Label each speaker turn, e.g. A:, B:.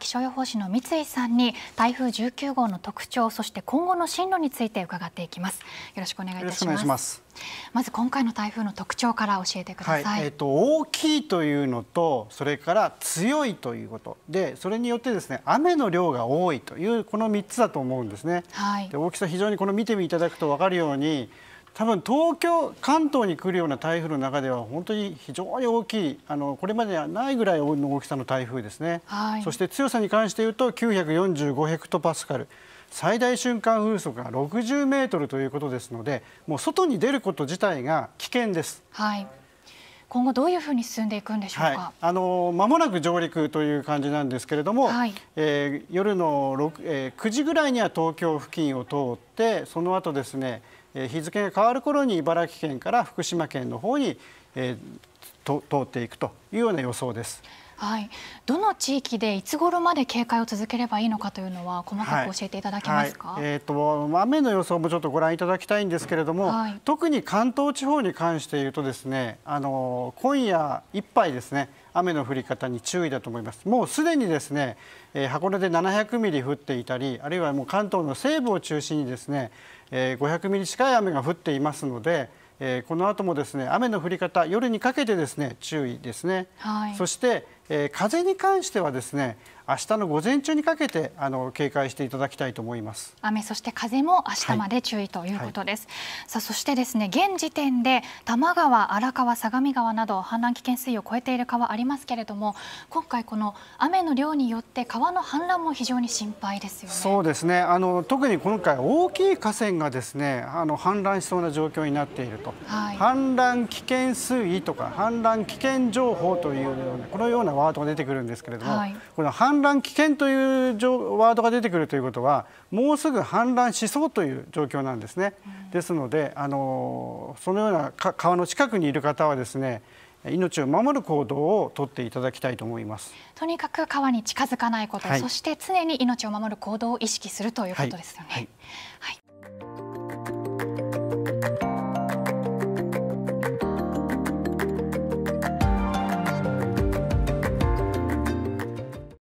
A: 気象予報士の三井さんに台風19号の特徴そして今後の進路について伺っていきますよろしくお願いいたしますまず今回の台風の特徴から教えて
B: ください、はい、えーと、大きいというのとそれから強いということでそれによってですね雨の量が多いというこの3つだと思うんですね、はい、で大きさ非常にこの見ていただくと分かるように多分東京関東に来るような台風の中では本当に非常に大きいあのこれまでにはないぐらいの大きさの台風ですね、はい、そして強さに関して言うと945ヘクトパスカル最大瞬間風速が60メートルということですのでもう外に出ること自体が危険です。
A: はい今後どういうふうに進んでいくんでしょうか。は
B: い、あの間もなく上陸という感じなんですけれども、はい、えー、夜の六、えー、9時ぐらいには東京付近を通ってその後ですね、日付が変わる頃に茨城県から福島県の方に通っていくというような予想です。
A: どの地域でいつごろまで警戒を続ければいいのかというのは細かく教えていただけますか、
B: はいはい、えーと、と雨の予想もちょっとご覧いただきたいんですけれども、はい、特に関東地方に関して言うとですねあの今夜いっぱいですね雨の降り方に注意だと思います。もうすでにですね、えー、箱根で700ミリ降っていたり、あるいはもう関東の西部を中心にですね、えー、500ミリ近い雨が降っていますので、えー、この後もですね、雨の降り方、夜にかけてですね、注意ですね。はい、そして、えー、風に関してはですね明日の午前中にかけてあの警戒していただきたいと思います
A: 雨そして風も明日まで注意ということです、はいはい、さあそしてですね現時点で多摩川荒川相模川など氾濫危険水位を超えている川ありますけれども今回この雨の量によって川の氾濫も非常に心配ですよね
B: そうですねあの特に今回大きい河川がですねあの氾濫しそうな状況になっていると、はい、氾濫危険水位とか氾濫危険情報というようなこのようなワードが出てくるんですけれども、はい、この氾濫危険というワードが出てくるということはもうすぐ氾濫しそうという状況なんですね。うん、ですのであのそのような川の近くにいる方はですね命を守る行動をとっていただきたいと思います
A: とにかく川に近づかないこと、はい、そして常に命を守る行動を意識するということですよね。はいはい